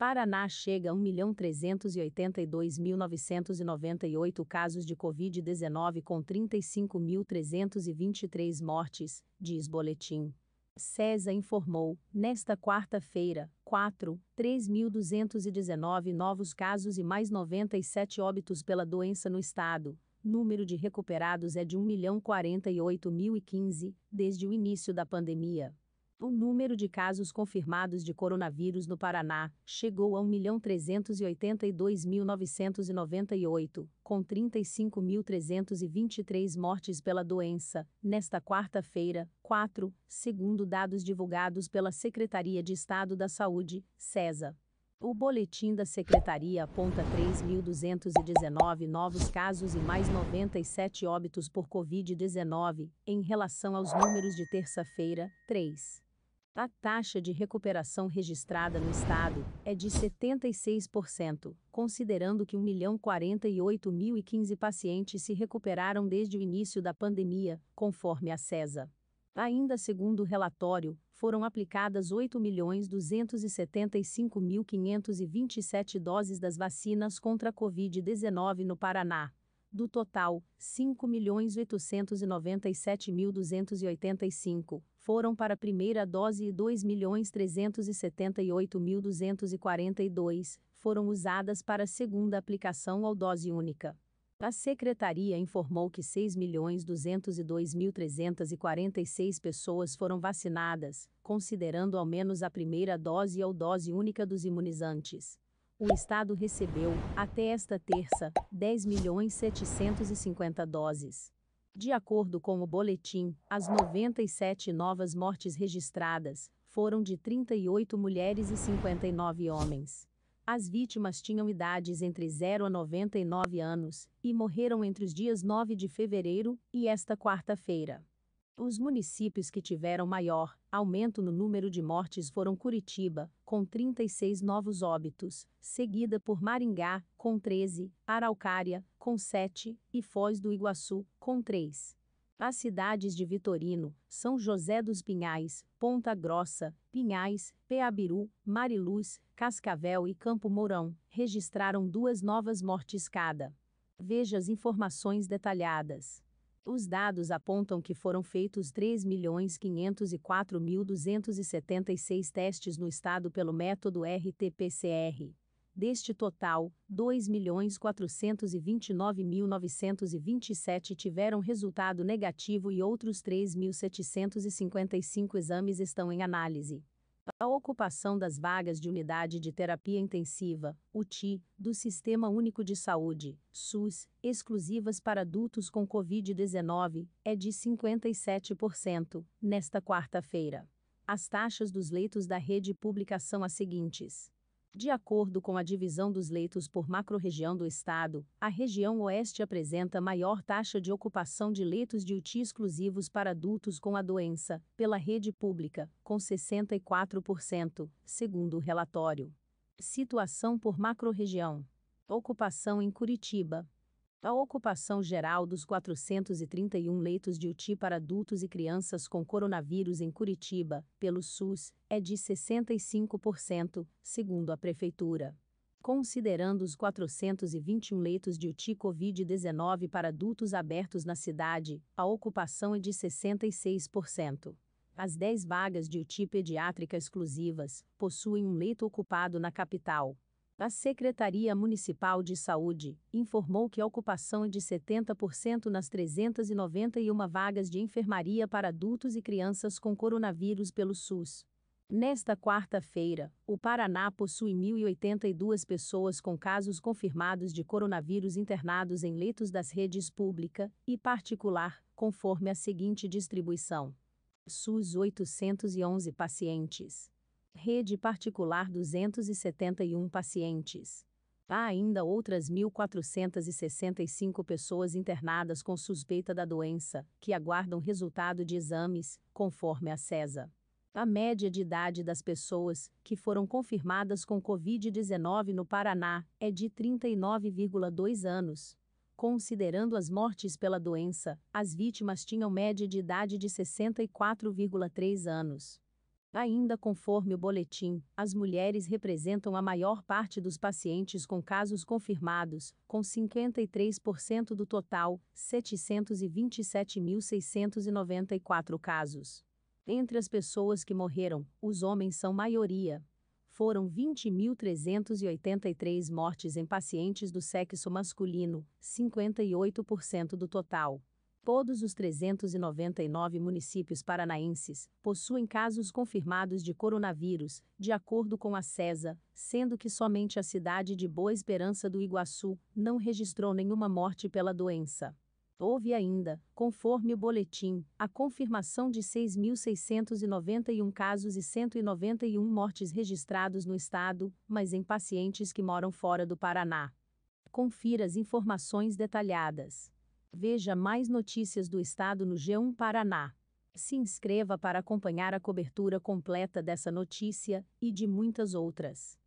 Paraná chega a 1.382.998 casos de Covid-19 com 35.323 mortes, diz boletim. CESA informou, nesta quarta-feira, 4, 3.219 novos casos e mais 97 óbitos pela doença no estado. Número de recuperados é de 1.048.015, desde o início da pandemia. O número de casos confirmados de coronavírus no Paraná chegou a 1.382.998, com 35.323 mortes pela doença, nesta quarta-feira, 4, segundo dados divulgados pela Secretaria de Estado da Saúde, CESA. O boletim da secretaria aponta 3.219 novos casos e mais 97 óbitos por Covid-19, em relação aos números de terça-feira, 3. A taxa de recuperação registrada no estado é de 76%, considerando que 1.048.015 pacientes se recuperaram desde o início da pandemia, conforme a CESA. Ainda segundo o relatório, foram aplicadas 8.275.527 doses das vacinas contra a Covid-19 no Paraná. Do total, 5.897.285 foram para a primeira dose e 2.378.242 foram usadas para a segunda aplicação ou dose única. A secretaria informou que 6.202.346 pessoas foram vacinadas, considerando ao menos a primeira dose ou dose única dos imunizantes. O estado recebeu, até esta terça, 10.750 doses. De acordo com o boletim, as 97 novas mortes registradas foram de 38 mulheres e 59 homens. As vítimas tinham idades entre 0 a 99 anos e morreram entre os dias 9 de fevereiro e esta quarta-feira. Os municípios que tiveram maior aumento no número de mortes foram Curitiba, com 36 novos óbitos, seguida por Maringá, com 13, Araucária, com 7, e Foz do Iguaçu, com 3. As cidades de Vitorino, São José dos Pinhais, Ponta Grossa, Pinhais, Peabiru, Mariluz, Cascavel e Campo Mourão registraram duas novas mortes cada. Veja as informações detalhadas. Os dados apontam que foram feitos 3.504.276 testes no estado pelo método RT-PCR. Deste total, 2.429.927 tiveram resultado negativo e outros 3.755 exames estão em análise. A ocupação das vagas de unidade de terapia intensiva, UTI, do Sistema Único de Saúde, SUS, exclusivas para adultos com Covid-19, é de 57% nesta quarta-feira. As taxas dos leitos da rede pública são as seguintes. De acordo com a divisão dos leitos por macro-região do estado, a região oeste apresenta maior taxa de ocupação de leitos de UTI exclusivos para adultos com a doença, pela rede pública, com 64%, segundo o relatório. Situação por macro-região. Ocupação em Curitiba, a ocupação geral dos 431 leitos de UTI para adultos e crianças com coronavírus em Curitiba, pelo SUS, é de 65%, segundo a Prefeitura. Considerando os 421 leitos de UTI Covid-19 para adultos abertos na cidade, a ocupação é de 66%. As 10 vagas de UTI pediátrica exclusivas possuem um leito ocupado na capital. A Secretaria Municipal de Saúde informou que a ocupação é de 70% nas 391 vagas de enfermaria para adultos e crianças com coronavírus pelo SUS. Nesta quarta-feira, o Paraná possui 1.082 pessoas com casos confirmados de coronavírus internados em leitos das redes pública e particular, conforme a seguinte distribuição: SUS 811 pacientes. Rede particular 271 pacientes. Há ainda outras 1.465 pessoas internadas com suspeita da doença, que aguardam resultado de exames, conforme a CESA. A média de idade das pessoas que foram confirmadas com Covid-19 no Paraná é de 39,2 anos. Considerando as mortes pela doença, as vítimas tinham média de idade de 64,3 anos. Ainda conforme o boletim, as mulheres representam a maior parte dos pacientes com casos confirmados, com 53% do total, 727.694 casos. Entre as pessoas que morreram, os homens são maioria. Foram 20.383 mortes em pacientes do sexo masculino, 58% do total. Todos os 399 municípios paranaenses possuem casos confirmados de coronavírus, de acordo com a CESA, sendo que somente a cidade de Boa Esperança do Iguaçu não registrou nenhuma morte pela doença. Houve ainda, conforme o boletim, a confirmação de 6.691 casos e 191 mortes registrados no estado, mas em pacientes que moram fora do Paraná. Confira as informações detalhadas. Veja mais notícias do Estado no G1 Paraná. Se inscreva para acompanhar a cobertura completa dessa notícia e de muitas outras.